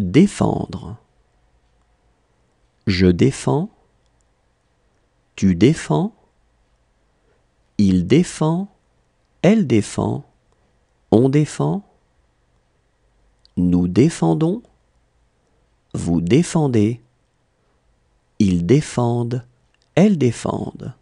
Défendre. Je défends. Tu défends. Il défend. Elle défend. On défend. Nous défendons. Vous défendez. Ils défendent. Elles défendent.